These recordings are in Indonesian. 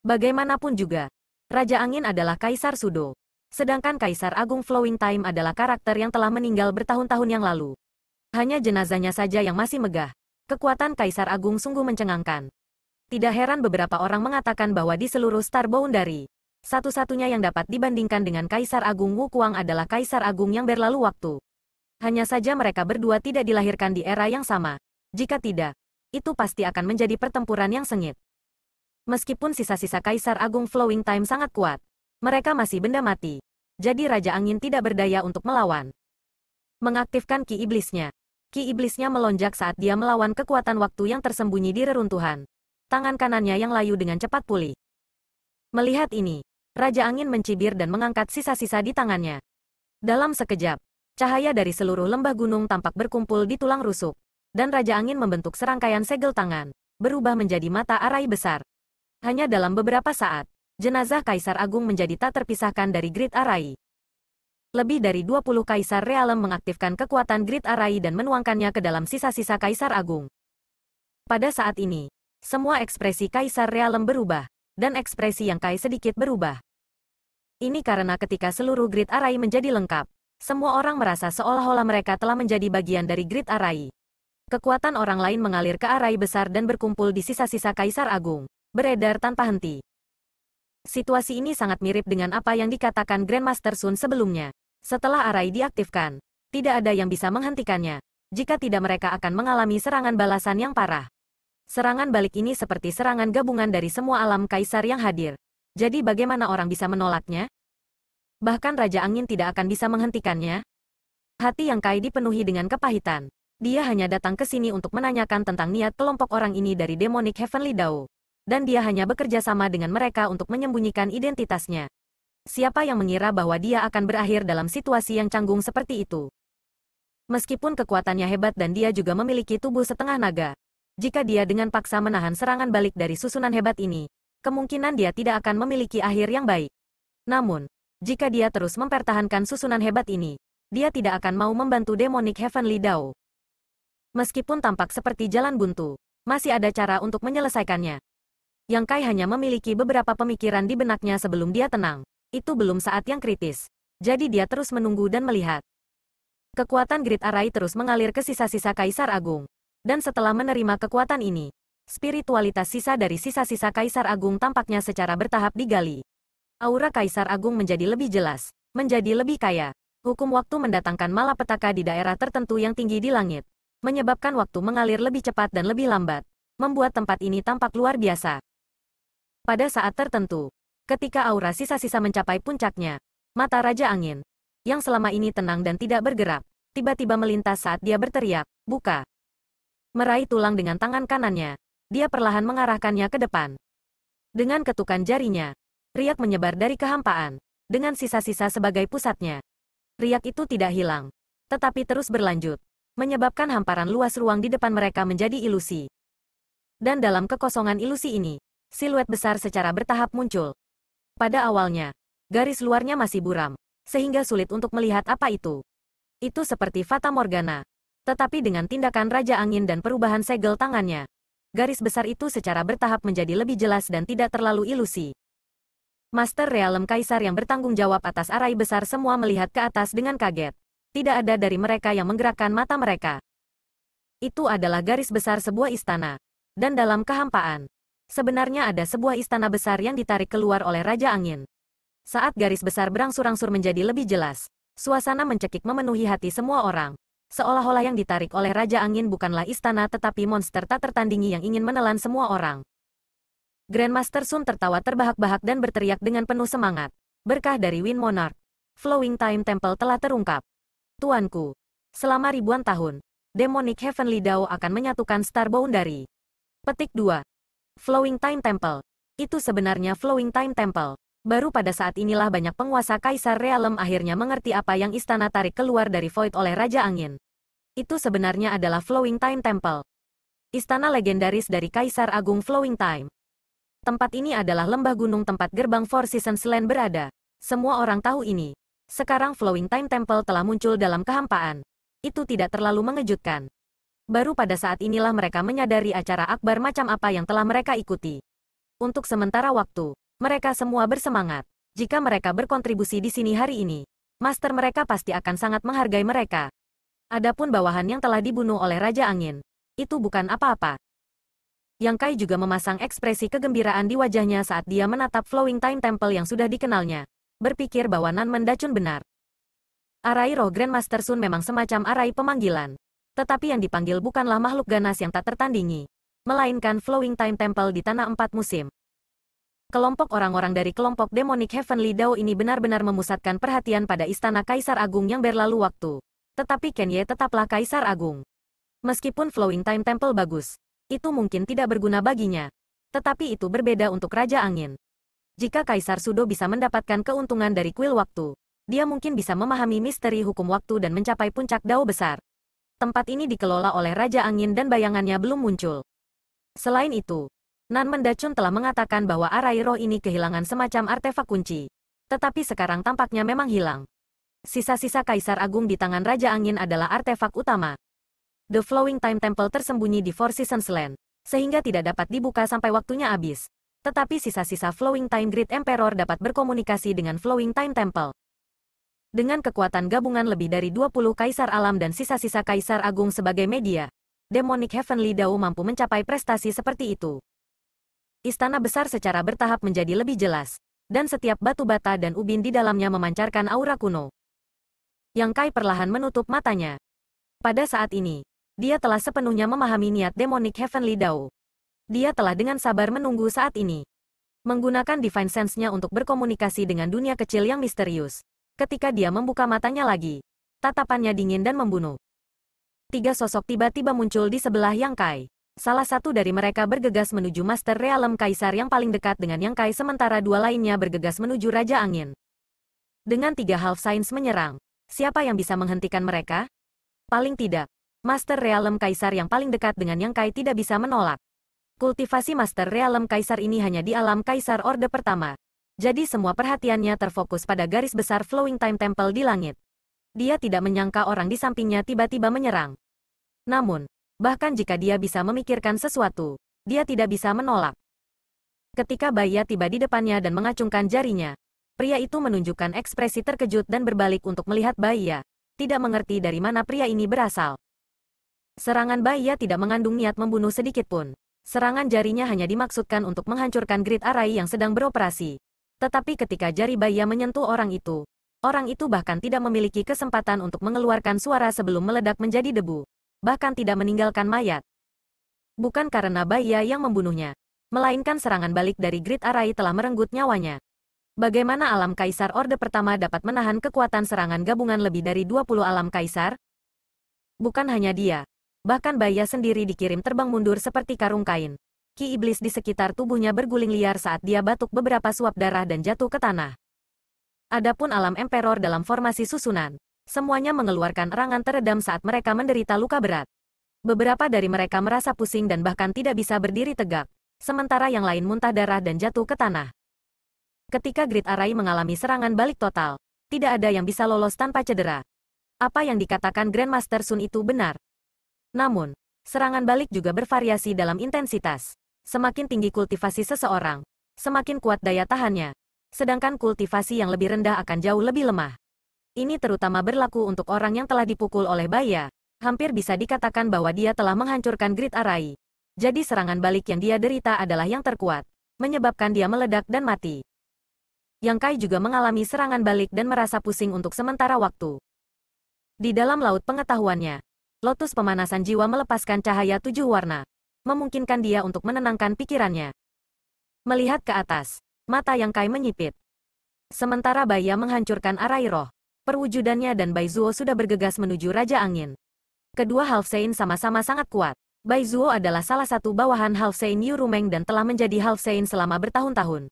Bagaimanapun juga, Raja Angin adalah Kaisar Sudo. Sedangkan Kaisar Agung Flowing Time adalah karakter yang telah meninggal bertahun-tahun yang lalu. Hanya jenazahnya saja yang masih megah. Kekuatan Kaisar Agung sungguh mencengangkan. Tidak heran beberapa orang mengatakan bahwa di seluruh Star Boundary, satu-satunya yang dapat dibandingkan dengan Kaisar Agung Wu Kuang adalah Kaisar Agung yang berlalu waktu. Hanya saja mereka berdua tidak dilahirkan di era yang sama. Jika tidak, itu pasti akan menjadi pertempuran yang sengit meskipun sisa-sisa Kaisar Agung Flowing Time sangat kuat, mereka masih benda mati. Jadi Raja Angin tidak berdaya untuk melawan. Mengaktifkan Ki Iblisnya. Ki Iblisnya melonjak saat dia melawan kekuatan waktu yang tersembunyi di reruntuhan. Tangan kanannya yang layu dengan cepat pulih. Melihat ini, Raja Angin mencibir dan mengangkat sisa-sisa di tangannya. Dalam sekejap, cahaya dari seluruh lembah gunung tampak berkumpul di tulang rusuk. Dan Raja Angin membentuk serangkaian segel tangan, berubah menjadi mata arai besar. Hanya dalam beberapa saat, jenazah Kaisar Agung menjadi tak terpisahkan dari Grid Arai. Lebih dari 20 Kaisar Realem mengaktifkan kekuatan Grid Arai dan menuangkannya ke dalam sisa-sisa Kaisar Agung. Pada saat ini, semua ekspresi Kaisar Realem berubah, dan ekspresi yang Kai sedikit berubah. Ini karena ketika seluruh Grid Arai menjadi lengkap, semua orang merasa seolah-olah mereka telah menjadi bagian dari Grid Arai. Kekuatan orang lain mengalir ke Arai besar dan berkumpul di sisa-sisa Kaisar Agung beredar tanpa henti. Situasi ini sangat mirip dengan apa yang dikatakan Grandmaster Sun sebelumnya. Setelah arai diaktifkan, tidak ada yang bisa menghentikannya. Jika tidak mereka akan mengalami serangan balasan yang parah. Serangan balik ini seperti serangan gabungan dari semua alam kaisar yang hadir. Jadi bagaimana orang bisa menolaknya? Bahkan Raja Angin tidak akan bisa menghentikannya. Hati yang Kai dipenuhi dengan kepahitan. Dia hanya datang ke sini untuk menanyakan tentang niat kelompok orang ini dari Demonic Heavenly Dao dan dia hanya bekerja sama dengan mereka untuk menyembunyikan identitasnya. Siapa yang mengira bahwa dia akan berakhir dalam situasi yang canggung seperti itu? Meskipun kekuatannya hebat dan dia juga memiliki tubuh setengah naga, jika dia dengan paksa menahan serangan balik dari susunan hebat ini, kemungkinan dia tidak akan memiliki akhir yang baik. Namun, jika dia terus mempertahankan susunan hebat ini, dia tidak akan mau membantu Demonic Heavenly Dao. Meskipun tampak seperti jalan buntu, masih ada cara untuk menyelesaikannya. Yang Kai hanya memiliki beberapa pemikiran di benaknya sebelum dia tenang. Itu belum saat yang kritis. Jadi dia terus menunggu dan melihat. Kekuatan Grid Arai terus mengalir ke sisa-sisa Kaisar Agung. Dan setelah menerima kekuatan ini, spiritualitas sisa dari sisa-sisa Kaisar Agung tampaknya secara bertahap digali. Aura Kaisar Agung menjadi lebih jelas, menjadi lebih kaya. Hukum waktu mendatangkan malapetaka di daerah tertentu yang tinggi di langit, menyebabkan waktu mengalir lebih cepat dan lebih lambat, membuat tempat ini tampak luar biasa. Pada saat tertentu, ketika aura sisa-sisa mencapai puncaknya, mata Raja Angin, yang selama ini tenang dan tidak bergerak, tiba-tiba melintas saat dia berteriak, buka. Meraih tulang dengan tangan kanannya, dia perlahan mengarahkannya ke depan. Dengan ketukan jarinya, riak menyebar dari kehampaan, dengan sisa-sisa sebagai pusatnya. Riak itu tidak hilang, tetapi terus berlanjut, menyebabkan hamparan luas ruang di depan mereka menjadi ilusi. Dan dalam kekosongan ilusi ini, siluet besar secara bertahap muncul. Pada awalnya, garis luarnya masih buram, sehingga sulit untuk melihat apa itu. Itu seperti Fata Morgana. Tetapi dengan tindakan Raja Angin dan perubahan segel tangannya, garis besar itu secara bertahap menjadi lebih jelas dan tidak terlalu ilusi. Master Realem Kaisar yang bertanggung jawab atas arai besar semua melihat ke atas dengan kaget. Tidak ada dari mereka yang menggerakkan mata mereka. Itu adalah garis besar sebuah istana. Dan dalam kehampaan, sebenarnya ada sebuah istana besar yang ditarik keluar oleh Raja Angin. Saat garis besar berangsur-angsur menjadi lebih jelas, suasana mencekik memenuhi hati semua orang. Seolah-olah yang ditarik oleh Raja Angin bukanlah istana tetapi monster tak tertandingi yang ingin menelan semua orang. Grandmaster Sun tertawa terbahak-bahak dan berteriak dengan penuh semangat. Berkah dari Wind Monarch, Flowing Time Temple telah terungkap. Tuanku, selama ribuan tahun, Demonic Heavenly Dao akan menyatukan Star Boundary. Petik 2. Flowing Time Temple. Itu sebenarnya Flowing Time Temple. Baru pada saat inilah banyak penguasa Kaisar Realem akhirnya mengerti apa yang istana tarik keluar dari Void oleh Raja Angin. Itu sebenarnya adalah Flowing Time Temple. Istana legendaris dari Kaisar Agung Flowing Time. Tempat ini adalah lembah gunung tempat gerbang Four Seasons Land berada. Semua orang tahu ini. Sekarang Flowing Time Temple telah muncul dalam kehampaan. Itu tidak terlalu mengejutkan. Baru pada saat inilah mereka menyadari acara akbar macam apa yang telah mereka ikuti. Untuk sementara waktu, mereka semua bersemangat. Jika mereka berkontribusi di sini hari ini, master mereka pasti akan sangat menghargai mereka. Adapun bawahan yang telah dibunuh oleh Raja Angin, itu bukan apa-apa. Yang Kai juga memasang ekspresi kegembiraan di wajahnya saat dia menatap Flowing Time Temple yang sudah dikenalnya, berpikir bahwa Nan Mendacun benar. Arai Roh Grandmaster Sun memang semacam arai pemanggilan. Tetapi yang dipanggil bukanlah makhluk ganas yang tak tertandingi, melainkan Flowing Time Temple di Tanah Empat Musim. Kelompok orang-orang dari kelompok Demonic Heavenly Dao ini benar-benar memusatkan perhatian pada Istana Kaisar Agung yang berlalu waktu. Tetapi Kenye tetaplah Kaisar Agung. Meskipun Flowing Time Temple bagus, itu mungkin tidak berguna baginya. Tetapi itu berbeda untuk Raja Angin. Jika Kaisar Sudo bisa mendapatkan keuntungan dari kuil waktu, dia mungkin bisa memahami misteri hukum waktu dan mencapai puncak dao besar tempat ini dikelola oleh Raja Angin dan bayangannya belum muncul. Selain itu, Nan Mendacun telah mengatakan bahwa arai roh ini kehilangan semacam artefak kunci. Tetapi sekarang tampaknya memang hilang. Sisa-sisa Kaisar Agung di tangan Raja Angin adalah artefak utama. The Flowing Time Temple tersembunyi di Four Seasons Land, sehingga tidak dapat dibuka sampai waktunya habis tetapi sisa-sisa Flowing Time Great Emperor dapat berkomunikasi dengan Flowing Time Temple. Dengan kekuatan gabungan lebih dari 20 kaisar alam dan sisa-sisa kaisar agung sebagai media, Demonic Heavenly Dao mampu mencapai prestasi seperti itu. Istana besar secara bertahap menjadi lebih jelas, dan setiap batu bata dan ubin di dalamnya memancarkan aura kuno. Yang Kai perlahan menutup matanya. Pada saat ini, dia telah sepenuhnya memahami niat Demonic Heavenly Dao. Dia telah dengan sabar menunggu saat ini menggunakan Divine Sense-nya untuk berkomunikasi dengan dunia kecil yang misterius ketika dia membuka matanya lagi. Tatapannya dingin dan membunuh. Tiga sosok tiba-tiba muncul di sebelah Yang Kai. Salah satu dari mereka bergegas menuju Master Realem Kaisar yang paling dekat dengan Yang Kai sementara dua lainnya bergegas menuju Raja Angin. Dengan tiga half signs menyerang, siapa yang bisa menghentikan mereka? Paling tidak, Master Realem Kaisar yang paling dekat dengan Yang Kai tidak bisa menolak. Kultivasi Master Realem Kaisar ini hanya di alam Kaisar Orde Pertama, jadi semua perhatiannya terfokus pada garis besar Flowing Time Temple di langit. Dia tidak menyangka orang di sampingnya tiba-tiba menyerang. Namun, bahkan jika dia bisa memikirkan sesuatu, dia tidak bisa menolak. Ketika Baya tiba di depannya dan mengacungkan jarinya, pria itu menunjukkan ekspresi terkejut dan berbalik untuk melihat Baya, tidak mengerti dari mana pria ini berasal. Serangan Baya tidak mengandung niat membunuh sedikitpun. Serangan jarinya hanya dimaksudkan untuk menghancurkan grid array yang sedang beroperasi. Tetapi ketika jari Baya menyentuh orang itu, orang itu bahkan tidak memiliki kesempatan untuk mengeluarkan suara sebelum meledak menjadi debu. Bahkan tidak meninggalkan mayat. Bukan karena Baya ya yang membunuhnya, melainkan serangan balik dari Grid Arai telah merenggut nyawanya. Bagaimana alam kaisar Orde Pertama dapat menahan kekuatan serangan gabungan lebih dari 20 alam kaisar? Bukan hanya dia. Bahkan Baya ya sendiri dikirim terbang mundur seperti karung kain. Ki iblis di sekitar tubuhnya berguling liar saat dia batuk beberapa suap darah dan jatuh ke tanah. Adapun alam emperor dalam formasi susunan, semuanya mengeluarkan erangan teredam saat mereka menderita luka berat. Beberapa dari mereka merasa pusing dan bahkan tidak bisa berdiri tegak, sementara yang lain muntah darah dan jatuh ke tanah. Ketika Grid Arai mengalami serangan balik total, tidak ada yang bisa lolos tanpa cedera. Apa yang dikatakan Grandmaster Sun itu benar. Namun, serangan balik juga bervariasi dalam intensitas. Semakin tinggi kultivasi seseorang, semakin kuat daya tahannya. Sedangkan kultivasi yang lebih rendah akan jauh lebih lemah. Ini terutama berlaku untuk orang yang telah dipukul oleh baya. Hampir bisa dikatakan bahwa dia telah menghancurkan grid arai. Jadi serangan balik yang dia derita adalah yang terkuat, menyebabkan dia meledak dan mati. Yang Kai juga mengalami serangan balik dan merasa pusing untuk sementara waktu. Di dalam laut pengetahuannya, Lotus pemanasan jiwa melepaskan cahaya tujuh warna, memungkinkan dia untuk menenangkan pikirannya. Melihat ke atas, mata yang Kai menyipit. Sementara Baya menghancurkan arai roh, perwujudannya dan Bai Zuo sudah bergegas menuju Raja Angin. Kedua sein sama-sama sangat kuat. Bai Zuo adalah salah satu bawahan sein Yu Rumeng dan telah menjadi sein selama bertahun-tahun.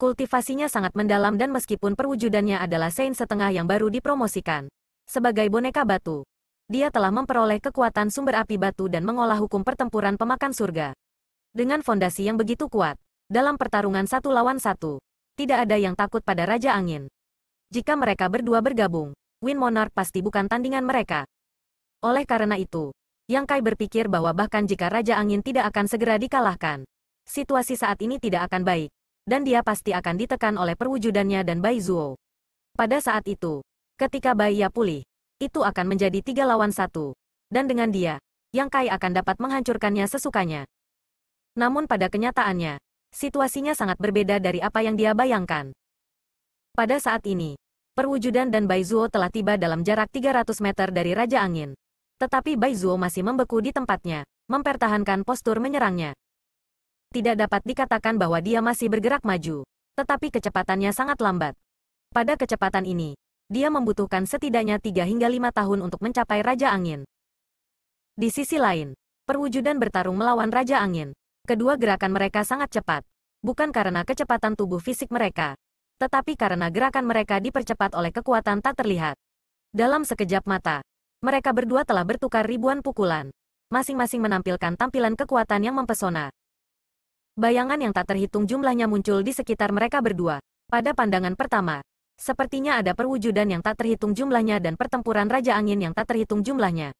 Kultivasinya sangat mendalam dan meskipun perwujudannya adalah Sein setengah yang baru dipromosikan. Sebagai boneka batu, dia telah memperoleh kekuatan sumber api batu dan mengolah hukum pertempuran pemakan surga. Dengan fondasi yang begitu kuat, dalam pertarungan satu lawan satu, tidak ada yang takut pada Raja Angin. Jika mereka berdua bergabung, Win Monarch pasti bukan tandingan mereka. Oleh karena itu, Yang Kai berpikir bahwa bahkan jika Raja Angin tidak akan segera dikalahkan, situasi saat ini tidak akan baik, dan dia pasti akan ditekan oleh perwujudannya dan Bai Zuo. Pada saat itu, ketika Bai Ya pulih, itu akan menjadi tiga lawan satu. Dan dengan dia, Yang Kai akan dapat menghancurkannya sesukanya. Namun pada kenyataannya, situasinya sangat berbeda dari apa yang dia bayangkan. Pada saat ini, perwujudan dan Bai Zuo telah tiba dalam jarak 300 meter dari Raja Angin. Tetapi Bai Zuo masih membeku di tempatnya, mempertahankan postur menyerangnya. Tidak dapat dikatakan bahwa dia masih bergerak maju, tetapi kecepatannya sangat lambat. Pada kecepatan ini, dia membutuhkan setidaknya 3 hingga 5 tahun untuk mencapai Raja Angin. Di sisi lain, perwujudan bertarung melawan Raja Angin. Kedua gerakan mereka sangat cepat. Bukan karena kecepatan tubuh fisik mereka, tetapi karena gerakan mereka dipercepat oleh kekuatan tak terlihat. Dalam sekejap mata, mereka berdua telah bertukar ribuan pukulan. Masing-masing menampilkan tampilan kekuatan yang mempesona. Bayangan yang tak terhitung jumlahnya muncul di sekitar mereka berdua. Pada pandangan pertama, Sepertinya ada perwujudan yang tak terhitung jumlahnya dan pertempuran Raja Angin yang tak terhitung jumlahnya.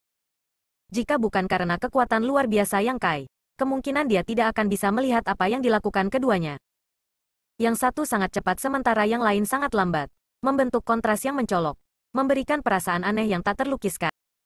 Jika bukan karena kekuatan luar biasa yang Kai, kemungkinan dia tidak akan bisa melihat apa yang dilakukan keduanya. Yang satu sangat cepat sementara yang lain sangat lambat, membentuk kontras yang mencolok, memberikan perasaan aneh yang tak terlukiskan.